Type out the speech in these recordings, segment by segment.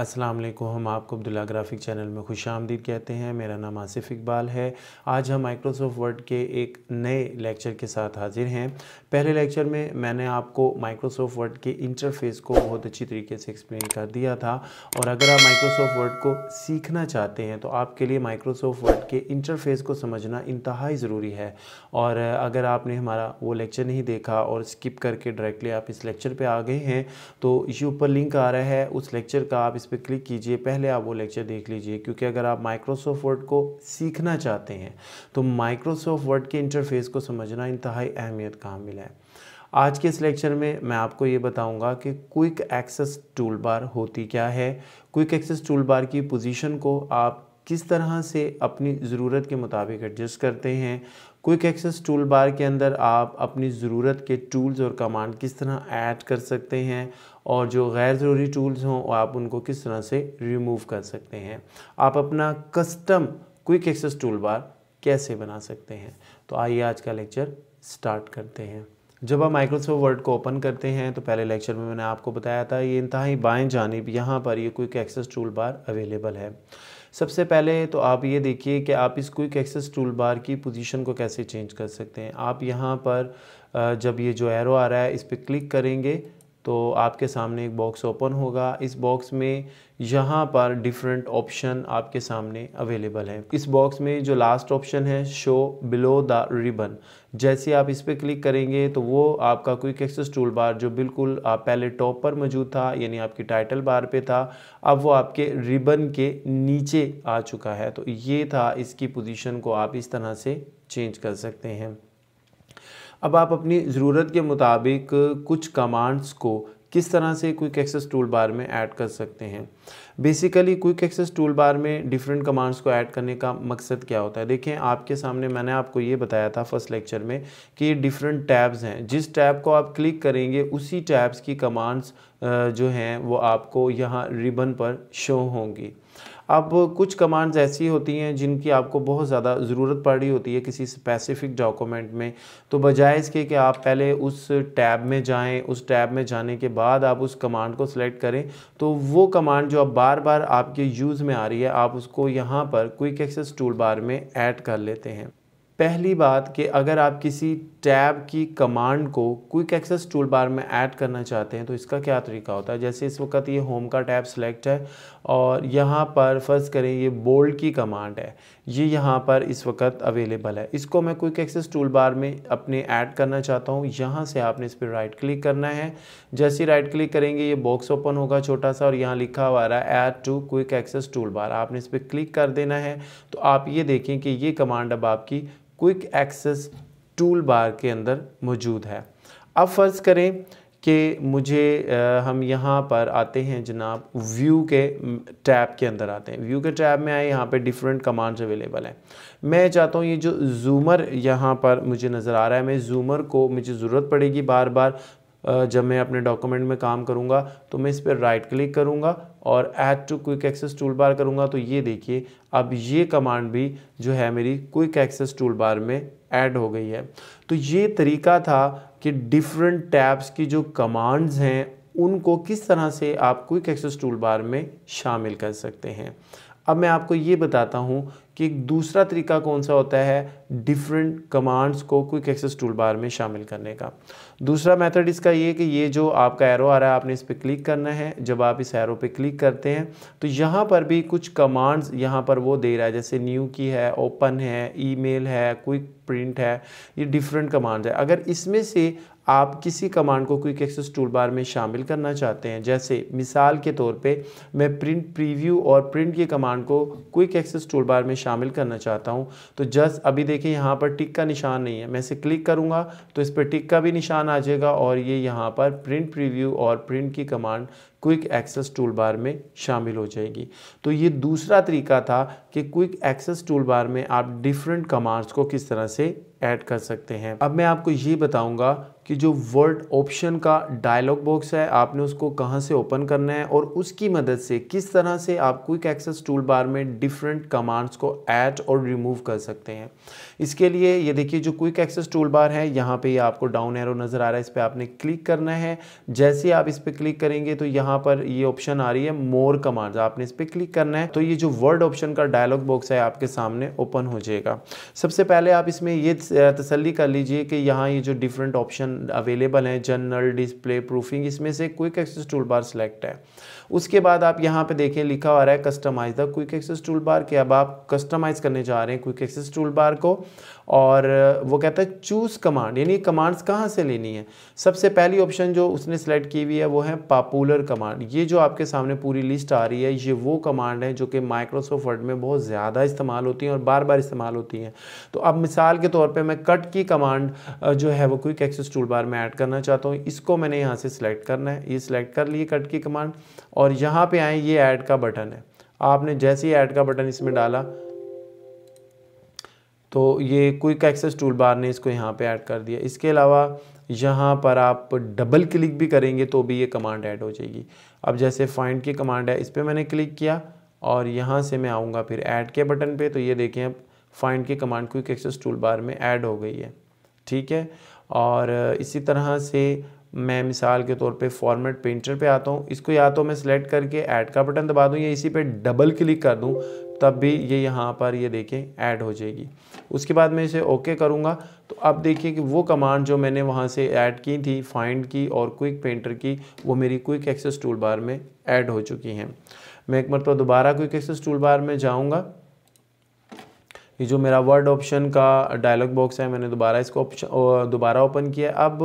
अस्सलाम वालेकुम हम आपको अब्दुल्ला ग्राफिक चैनल में खुश आमदीद कहते हैं मेरा नाम आसिफ इकबाल है आज हम माइक्रोसॉफ्ट वर्ड के एक नए लेक्चर के साथ हाजिर हैं पहले लेक्चर में मैंने आपको माइक्रोसॉफ्ट वर्ड के इंटरफेस को बहुत अच्छी तरीके से एक्सप्लेन कर दिया था और अगर आप माइक्रोसॉफ्ट वर्ड को सीखना चाहते हैं तो आपके लिए माइक्रोसॉफ्ट वर्ड के इंटरफेस को समझना इंतहाई ज़रूरी है और अगर आपने हमारा वो लेक्चर नहीं देखा और स्किप करके डायरेक्टली आप इस लेक्चर पर आ गए हैं तो इसी ऊपर लिंक आ रहा है उस लेक्चर का आप इस पर क्लिक कीजिए पहले आप वो लेक्चर देख लीजिए क्योंकि अगर आप माइक्रोसॉफ्ट वर्ड को सीखना चाहते हैं तो माइक्रोसॉफ्ट वर्ड के इंटरफेस को समझना इंतहाई अहमियत कहाँ मिला है आज के इस लेक्चर में मैं आपको ये बताऊंगा कि क्विक एक्सेस टूल बार होती क्या है क्विक एक्सेस टूल बार की पोजीशन को आप किस तरह से अपनी ज़रूरत के मुताबिक एडजस्ट करते हैं क्विक एक्सेस टूल बार के अंदर आप अपनी ज़रूरत के टूल्स और कमांड किस तरह ऐड कर सकते हैं और जो गैर ज़रूरी टूल्स हों आप उनको किस तरह से रिमूव कर सकते हैं आप अपना custom quick access tool bar कैसे बना सकते हैं तो आइए आज का लेक्चर स्टार्ट करते हैं जब आप माइक्रोसॉफ्ट वर्ड को ओपन करते हैं तो पहले लेक्चर में मैंने आपको बताया था ये इंतहाई बाएं जानब यहाँ पर ये quick access tool bar available है सबसे पहले तो आप ये देखिए कि आप इस क्विक एक्सेस टूल बार की पोजीशन को कैसे चेंज कर सकते हैं आप यहाँ पर जब ये जो एरो आ रहा है इस पर क्लिक करेंगे तो आपके सामने एक बॉक्स ओपन होगा इस बॉक्स में यहाँ पर डिफरेंट ऑप्शन आपके सामने अवेलेबल हैं इस बॉक्स में जो लास्ट ऑप्शन है शो बिलो द रिबन जैसे आप इस पर क्लिक करेंगे तो वो आपका क्विक एक्सेस टूल बार जो बिल्कुल आप पहले टॉप पर मौजूद था यानी आपकी टाइटल बार पे था अब वो आपके रिबन के नीचे आ चुका है तो ये था इसकी पोजिशन को आप इस तरह से चेंज कर सकते हैं अब आप अपनी ज़रूरत के मुताबिक कुछ कमांड्स को किस तरह से क्विक एक्सेस टूल बार में ऐड कर सकते हैं basically quick access tool bar में डिफरेंट कमांड्स को ऐड करने का मकसद क्या होता है देखें आपके सामने मैंने आपको ये बताया था फर्स्ट लेक्चर में कि ये डिफरेंट टैब्स हैं जिस टैब को आप क्लिक करेंगे उसी टैब्स की कमांड्स जो हैं वो आपको यहाँ रिबन पर शो होंगी अब कुछ कमांड्स ऐसी होती हैं जिनकी आपको बहुत ज़्यादा ज़रूरत पड़ रही होती है किसी स्पेसिफिक डॉक्यूमेंट में तो बजाय इसके कि आप पहले उस टैब में जाएं उस टैब में जाने के बाद आप उस कमांड को सिलेक्ट करें तो वो कमांड जो अब बार बार आपके यूज़ में आ रही है आप उसको यहाँ पर क्विक एक्सेस टूल बार में ऐड कर लेते हैं पहली बात कि अगर आप किसी टैब की कमांड को क्विक एक्सेस टूल बार में ऐड करना चाहते हैं तो इसका क्या तरीका होता है जैसे इस वक्त ये होम का टैब सेलेक्ट है और यहाँ पर फर्ज करें ये बोल्ड की कमांड है ये यहाँ पर इस वक्त अवेलेबल है इसको मैं क्विक एक्सेस टूल बार में अपने ऐड करना चाहता हूँ यहाँ से आपने इस पर राइट क्लिक करना है जैसे राइट क्लिक करेंगे ये बॉक्स ओपन होगा छोटा सा और यहाँ लिखा हुआ रहा है add to quick access tool bar आपने इस पर क्लिक कर देना है तो आप ये देखें कि ये कमांड अब आपकी क्विक एक्सेस टूल बार के अंदर मौजूद है अब फ़र्ज़ करें कि मुझे हम यहाँ पर आते हैं जनाब व्यू के टैब के अंदर आते हैं व्यू के टैब में आए यहाँ पे डिफरेंट कमांड्स अवेलेबल हैं मैं चाहता हूँ ये जो जूमर यहाँ पर मुझे नज़र आ रहा है मैं जूमर को मुझे ज़रूरत पड़ेगी बार बार जब मैं अपने डॉक्यूमेंट में काम करूँगा तो मैं इस पर राइट क्लिक करूँगा और add to quick access tool bar करूँगा तो ये देखिए अब ये कमांड भी जो है मेरी क्विक एक्सेस टूल बार में ऐड हो गई है तो ये तरीका था कि डिफरेंट टैब्स की जो कमांड्स हैं उनको किस तरह से आप क्विक एक्सेस टूल बार में शामिल कर सकते हैं अब मैं आपको ये बताता हूँ कि दूसरा तरीका कौन सा होता है डिफरेंट कमांड्स को क्विक एक्सेस टूल बार में शामिल करने का दूसरा मेथड इसका ये कि ये जो आपका एरो आ रहा है आपने इस पर क्लिक करना है जब आप इस एरो पे क्लिक करते हैं तो यहाँ पर भी कुछ कमांड्स यहाँ पर वो दे रहा है जैसे न्यू की है ओपन है ईमेल है क्विक प्रिंट है ये डिफरेंट कमांड्स है अगर इसमें से आप किसी कमांड को क्विक एक्सेस टूल बार में शामिल करना चाहते हैं जैसे मिसाल के तौर पे मैं प्रिंट प्रीव्यू और प्रिंट की कमांड को क्विक एक्सेस टूल बार में शामिल करना चाहता हूं तो जस्ट अभी देखिए यहाँ पर टिक का निशान नहीं है मैं इसे क्लिक करूँगा तो इस पर टिक का भी निशान आ जाएगा और ये यहाँ पर प्रिंट प्रीव्यू और प्रिंट की command quick access tool bar में शामिल हो जाएगी तो ये दूसरा तरीका था कि क्विक एक्सेस टूल बार में आप डिफरेंट कमांड्स को किस तरह से ऐड कर सकते हैं अब मैं आपको ये बताऊंगा कि जो वर्ड ऑप्शन का डायलॉग बॉक्स है आपने उसको कहाँ से ओपन करना है और उसकी मदद से किस तरह से आप क्विक एक्सेस टूल बार में डिफरेंट कमांड्स को ऐड और रिमूव कर सकते हैं इसके लिए ये देखिए जो क्विक एक्सेस टूल बार है यहाँ पे ये आपको डाउन एरो नज़र आ रहा है इस पर आपने क्लिक करना है जैसे आप इस पर क्लिक करेंगे तो यहाँ यहाँ पर ये ऑप्शन आ रही है मोर कमांड आपने इस पर क्लिक करना है तो ये जो वर्ड ऑप्शन का डायलॉग बॉक्स है आपके सामने ओपन हो जाएगा सबसे पहले आप इसमें ये तसली कर लीजिए कि यहाँ ये जो डिफरेंट ऑप्शन अवेलेबल हैं जनरल डिस्प्ले प्रूफिंग इसमें से quick access tool bar select है उसके बाद आप यहाँ पे देखें लिखा हुआ रहा है customise the quick access tool bar कि अब आप कस्टमाइज करने जा रहे हैं क्विक एक्सेस टूल बार को और वो कहता है चूज़ कमांड यानी कमांड्स कहाँ से लेनी है सबसे पहली ऑप्शन जो उसने सेलेक्ट की हुई है वो है पॉपुलर कमांड ये जो आपके सामने पूरी लिस्ट आ रही है ये वो कमांड है जो कि माइक्रोसॉफ्ट वर्ड में बहुत ज़्यादा इस्तेमाल होती हैं और बार बार इस्तेमाल होती हैं तो अब मिसाल के तौर पर मैं कट की कमांड जो है वो क्विक एक्सेस टूल बार में ऐड करना चाहता हूँ इसको मैंने यहाँ से सिलेक्ट करना है ये सिलेक्ट कर लिए कट की कमांड और और यहाँ पे आए ये ऐड का बटन है आपने जैसे ही ऐड का बटन इसमें डाला तो ये क्विक एक्सेस टूल बार ने इसको यहाँ पे ऐड कर दिया इसके अलावा यहाँ पर आप डबल क्लिक भी करेंगे तो भी ये कमांड ऐड हो जाएगी अब जैसे फाइंड की कमांड है इस पर मैंने क्लिक किया और यहाँ से मैं आऊँगा फिर ऐड के बटन पे तो ये देखें अब फाइंड की command quick access tool bar में ऐड हो गई है ठीक है और इसी तरह से मैं मिसाल के तौर पे फॉर्मेट पेंटर पे आता हूँ इसको या तो मैं सिलेक्ट करके ऐड का बटन दबा दूँ या इसी पे डबल क्लिक कर दूँ तब भी ये यहाँ पर ये देखें ऐड हो जाएगी उसके बाद मैं इसे ओके करूँगा तो अब देखिए कि वो कमांड जो मैंने वहाँ से ऐड की थी फाइंड की और क्विक पेंटर की वो मेरी क्विक एक्सेस टूल बार में ऐड हो चुकी हैं मैं एक मरतबा दोबारा क्विक एक्सेस टूल बार में जाऊँगा ये जो मेरा वर्ड ऑप्शन का डायलॉग बॉक्स है मैंने दोबारा इसको ऑप्शन दोबारा ओपन किया अब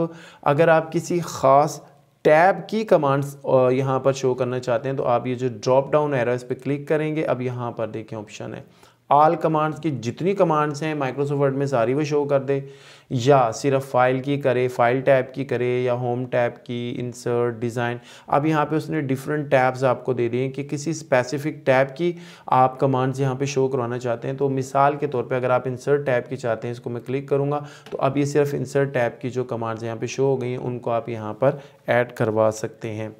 अगर आप किसी ख़ास टैब की कमांड्स यहाँ पर शो करना चाहते हैं तो आप ये जो ड्रॉप डाउन एरो इस पर क्लिक करेंगे अब यहाँ पर देखें ऑप्शन है आल कमांड्स की जितनी कमांड्स हैं माइक्रोसॉफ्ट वर्ड में सारी वो शो कर दे या सिर्फ फाइल की करे फाइल टैब की करे या होम टैब की इंसर्ट डिज़ाइन अब यहाँ पे उसने डिफरेंट टैब्स आपको दे दिए हैं कि किसी स्पेसिफिक टैब की आप कमांड्स यहाँ पे शो करवाना चाहते हैं तो मिसाल के तौर पे अगर आप इंसर्ट टैब की चाहते हैं इसको मैं क्लिक करूँगा तो अब ये सिर्फ इंसर्ट टैब की जो कमांड्स यहाँ पर शो हो गई हैं उनको आप यहाँ पर ऐड करवा सकते हैं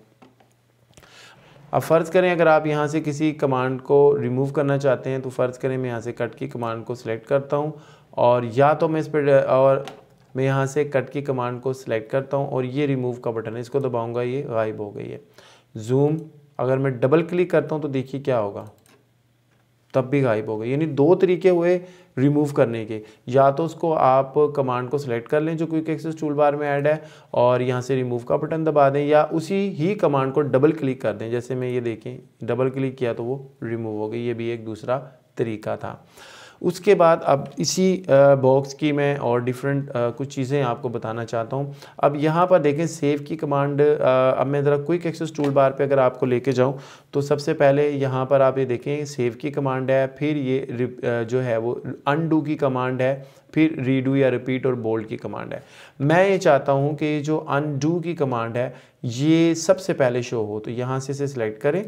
अब फ़र्ज़ करें अगर आप यहाँ से किसी कमांड को रिमूव करना चाहते हैं तो फ़र्ज़ करें मैं यहाँ से कट की कमांड को सिलेक्ट करता हूँ और या तो मैं इस पर और मैं यहाँ से कट की कमांड को सिलेक्ट करता हूँ और ये रिमूव का बटन है इसको दबाऊँगा ये गायब हो गई है जूम अगर मैं डबल क्लिक करता हूँ तो देखिए क्या होगा तब भी गायब हो गई यानी दो तरीके हुए रिमूव करने के या तो उसको आप कमांड को सिलेक्ट कर लें जो क्विक एक्सेस टूल बार में ऐड है और यहाँ से रिमूव का बटन दबा दें या उसी ही कमांड को डबल क्लिक कर दें जैसे मैं ये देखें डबल क्लिक किया तो वो रिमूव हो गई ये भी एक दूसरा तरीका था उसके बाद अब इसी बॉक्स की मैं और डिफरेंट कुछ चीज़ें आपको बताना चाहता हूँ अब यहाँ पर देखें सेव की कमांड अब मैं ज़रा क्विक एक्सेस टूल बार पर अगर आपको लेके जाऊँ तो सबसे पहले यहाँ पर आप ये देखें सेव की कमांड है फिर ये जो है वो अनडू की कमांड है फिर रीडू या रिपीट और बोल्ड की कमांड है मैं ये चाहता हूँ कि जो अनडू की कमांड है ये सबसे पहले शो हो तो यहाँ से इसे सिलेक्ट करें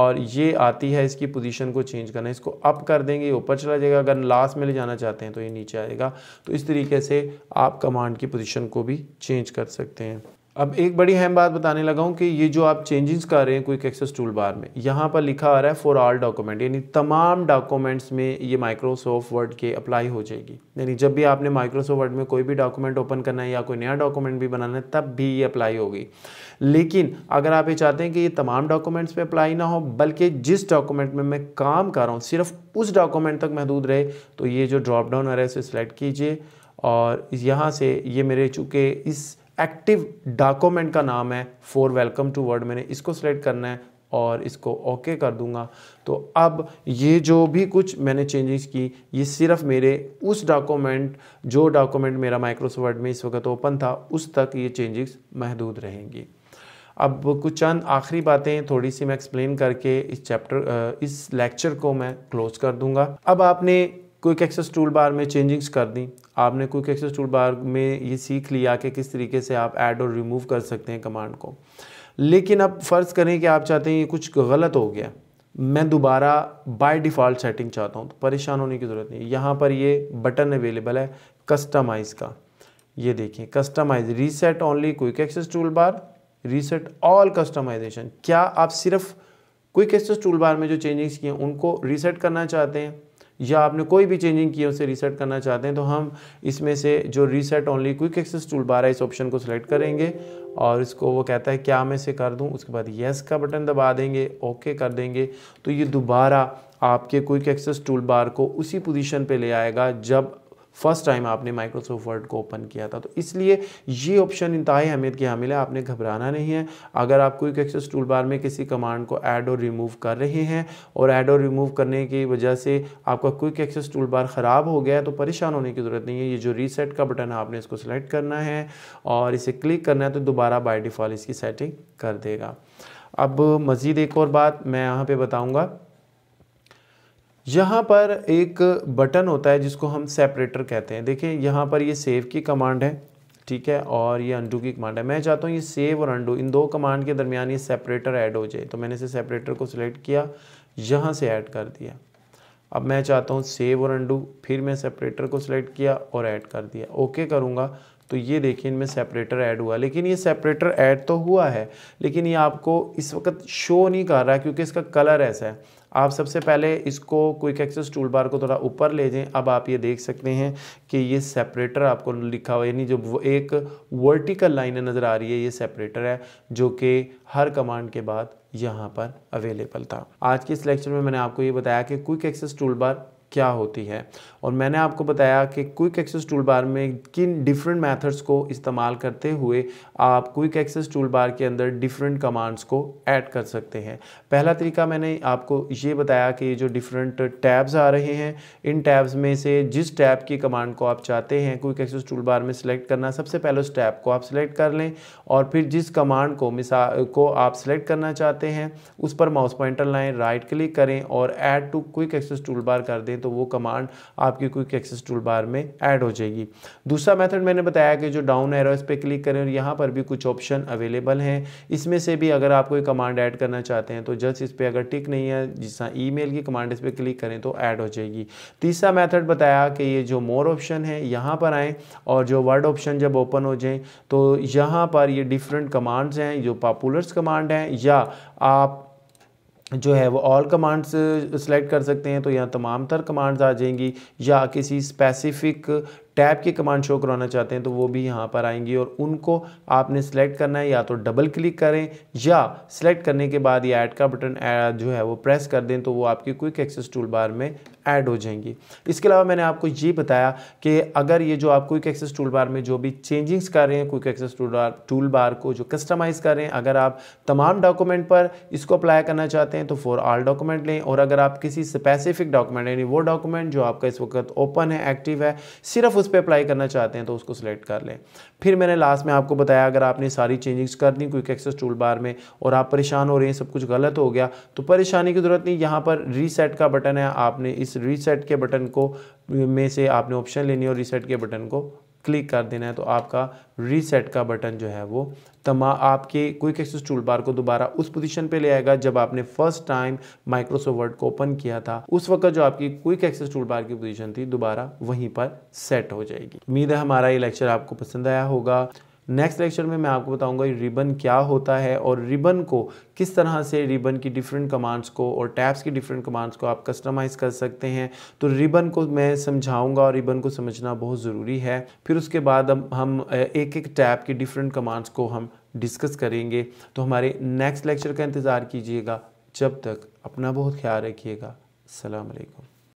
और ये आती है इसकी पोजीशन को चेंज करना इसको अप कर देंगे ऊपर चला जाएगा अगर लास्ट में ले जाना चाहते हैं तो ये नीचे आएगा तो इस तरीके से आप कमांड की पोजीशन को भी चेंज कर सकते हैं अब एक बड़ी अहम बात बताने लगा हूँ कि ये जो आप चेंजेस कर रहे हैं क्विक एक्सेस टूल बार में यहाँ पर लिखा आ रहा है फॉर ऑल डॉक्यूमेंट यानी तमाम डॉक्यूमेंट्स में ये माइक्रोसॉफ्ट वर्ड के अप्लाई हो जाएगी यानी जब भी आपने माइक्रोसॉफ्ट वर्ड में कोई भी डॉक्यूमेंट ओपन करना है या कोई नया डॉक्यूमेंट भी बनाना है तब भी ये अप्लाई होगी लेकिन अगर आप ये चाहते हैं कि ये तमाम डॉक्यूमेंट्स पर अप्लाई ना हो बल्कि जिस डॉक्यूमेंट में मैं काम कर रहा हूँ सिर्फ उस डॉक्यूमेंट तक महदूद रहे तो ये जो ड्रॉप डाउन आ रहा है इसे सेलेक्ट कीजिए और यहाँ से ये मेरे चूँकि इस एक्टिव डॉक्यूमेंट का नाम है फॉर वेलकम टू वर्ड मैंने इसको सेलेक्ट करना है और इसको ओके okay कर दूंगा तो अब ये जो भी कुछ मैंने चेंजेस की ये सिर्फ मेरे उस डॉक्यूमेंट जो डॉक्यूमेंट मेरा माइक्रोसॉफ्ट वर्ड में इस वक्त ओपन था उस तक ये चेंजेस महदूद रहेंगी अब कुछ चंद आखिरी बातें थोड़ी सी मैं एक्सप्लेन करके इस चैप्टर इस लेक्चर को मैं क्लोज कर दूंगा अब आपने क्विक एक्सेस टूल बार में चेंजिंग्स कर दी आपने क्विक एक्सेस टूल बार में ये सीख लिया कि किस तरीके से आप ऐड और रिमूव कर सकते हैं कमांड को लेकिन अब फ़र्ज़ करें कि आप चाहते हैं ये कुछ गलत हो गया मैं दोबारा बाय डिफ़ॉल्ट सेटिंग चाहता हूँ तो परेशान होने की ज़रूरत नहीं यहाँ पर ये बटन अवेलेबल है कस्टमाइज़ का ये देखिए customise reset only quick access tool bar reset all customisation क्या आप सिर्फ क्विक एक्सेस टूल बार में जो चेंजिंग्स किए हैं उनको रीसेट करना चाहते हैं या आपने कोई भी चेंजिंग किया उसे रीसेट करना चाहते हैं तो हम इसमें से जो reset only quick access tool bar है इस ऑप्शन को सिलेक्ट करेंगे और इसको वो कहता है क्या मैं इसे कर दूं उसके बाद येस का बटन दबा देंगे ओके कर देंगे तो ये दोबारा आपके क्विक एक्सेस टूल बार को उसी पोजीशन पे ले आएगा जब फर्स्ट टाइम आपने माइक्रोसॉफ्ट वर्ड को ओपन किया था तो इसलिए ये ऑप्शन इंतहाई अहमियत की हामिल है आपने घबराना नहीं है अगर आप क्विक एक्सेस टूल बार में किसी कमांड को ऐड और रिमूव कर रहे हैं और ऐड और रिमूव करने की वजह से आपका क्विक एक्सेस टूल बार ख़राब हो गया है तो परेशान होने की ज़रूरत नहीं है ये जो रीसेट का बटन है आपने इसको सेलेक्ट करना है और इसे क्लिक करना है तो दोबारा बाई डिफ़ॉल्ट इसकी सेटिंग कर देगा अब मज़ीद एक और बात मैं यहाँ पर बताऊँगा यहाँ पर एक बटन होता है जिसको हम सेपरेटर कहते हैं देखें यहाँ पर ये सेव की कमांड है ठीक है और ये अंडू की कमांड है मैं चाहता हूँ ये सेव और अंडू इन दो कमांड के दरमियान ये सेपरेटर ऐड हो जाए तो मैंने इसे सेपरेटर को सिलेक्ट किया यहाँ से ऐड कर दिया अब मैं चाहता हूँ सेव और अंडू फिर मैं सेपरेटर को सिलेक्ट किया और ऐड कर दिया ओके करूँगा तो ये देखिए इनमें सेपरेटर ऐड हुआ लेकिन ये सेपरेटर ऐड तो हुआ है लेकिन ये आपको इस वक्त शो नहीं कर रहा क्योंकि इसका कलर ऐसा है आप सबसे पहले इसको क्विक एक्सेस टूल बार को थोड़ा ऊपर ले जाएं अब आप ये देख सकते हैं कि ये सेपरेटर आपको लिखा हुआ यानी जो एक वर्टिकल लाइन नज़र आ रही है ये सेपरेटर है जो कि हर कमांड के बाद यहाँ पर अवेलेबल था आज के इस लेक्चर में मैंने आपको ये बताया कि क्विक एक्सेस टूल बार क्या होती है और मैंने आपको बताया कि क्विक एक्सेस टूल बार में किन डिफरेंट मेथड्स को इस्तेमाल करते हुए आप क्विक एक्सेस टूल बार के अंदर डिफरेंट कमांड्स को ऐड कर सकते हैं पहला तरीका मैंने आपको ये बताया कि जो डिफरेंट टैब्स आ रहे हैं इन टैब्स में से जिस टैब की कमांड को आप चाहते हैं क्विक एक्सेस टूल बार में सिलेक्ट करना सबसे पहले उस टैब को आप सिलेक्ट कर लें और फिर जिस कमांड को मिसा को आप सिलेक्ट करना चाहते हैं उस पर माउस पॉइंटर लाएँ राइट क्लिक करें और add to quick access tool bar कर दें तो वो कमांड आपकी क्विक एक्सेस टूल बार में ऐड हो जाएगी दूसरा मेथड मैंने बताया कि जो डाउन एरो इस पर क्लिक करें और यहाँ पर भी कुछ ऑप्शन अवेलेबल हैं इसमें से भी अगर आप कोई कमांड ऐड करना चाहते हैं तो जस्ट इस पर अगर टिक नहीं है जिस ईमेल की कमांड इस पर क्लिक करें तो ऐड हो जाएगी तीसरा मैथड बताया कि ये जो मोर ऑप्शन है यहाँ पर आएँ और जो वर्ड ऑप्शन जब ओपन हो जाएँ तो यहाँ पर ये डिफरेंट कमांड्स हैं जो पॉपुलर्स कमांड हैं या आप जो है वो ऑल कमांड्स सेलेक्ट कर सकते हैं तो यहाँ तमाम तर कमांड्स आ जाएंगी या किसी स्पेसिफिक टैब की कमांड शो करवाना चाहते हैं तो वो भी यहाँ पर आएंगी और उनको आपने सेलेक्ट करना है या तो डबल क्लिक करें या सेलेक्ट करने के बाद ये ऐड का बटन जो है वो प्रेस कर दें तो वो आपकी क्विक एक्सेस टूल बार में ऐड हो जाएंगी इसके अलावा मैंने आपको ये बताया कि अगर ये जो आप क्विक एक्सेस टूल बार में जो भी चेंजिंग्स कर रहे हैं quick access tool bar tool bar को जो कस्टमाइज़ कर रहे हैं अगर आप तमाम डॉक्यूमेंट पर इसको अप्लाई करना चाहते हैं तो फॉर ऑल डॉक्यूमेंट लें और अगर आप किसी स्पेसिफिक डॉक्यूमेंट यानी वो डॉक्यूमेंट जो आपका इस वक्त ओपन है एक्टिव है सिर्फ उस पर अप्लाई करना चाहते हैं तो उसको सिलेक्ट कर लें फिर मैंने लास्ट में आपको बताया अगर आपने सारी चेंजिंग्स कर दी क्विक एक्सेस टूल बार में और आप परेशान हो रहे हैं सब कुछ गलत हो गया तो परेशानी की ज़रूरत नहीं यहाँ पर रीसेट का बटन है आपने इस रीसेट के बटन को में से आपने ऑप्शन लेनी है और रीसेट के बटन को क्लिक कर देना है तो आपका रीसेट का बटन जो है वो तमा आपके क्विक एक्सेस टूल बार को दोबारा उस पोजीशन पे ले आएगा जब आपने फर्स्ट टाइम माइक्रोसॉफ्ट वर्ड को ओपन किया था उस वक्त जो आपकी क्विक एक्सेस टूल बार की पोजीशन थी दोबारा वहीं पर सेट हो जाएगी उम्मीद है हमारा ये लेक्चर आपको पसंद आया होगा नेक्स्ट लेक्चर में मैं आपको बताऊंगा ये रिबन क्या होता है और रिबन को किस तरह से रिबन की डिफरेंट कमांड्स को और टैब्स की डिफरेंट कमांड्स को आप कस्टमाइज़ कर सकते हैं तो रिबन को मैं समझाऊंगा और रिबन को समझना बहुत ज़रूरी है फिर उसके बाद हम एक एक टैब की डिफरेंट कमांड्स को हम डिस्कस करेंगे तो हमारे नेक्स्ट लेक्चर का इंतज़ार कीजिएगा जब तक अपना बहुत ख्याल रखिएगा सलामकुम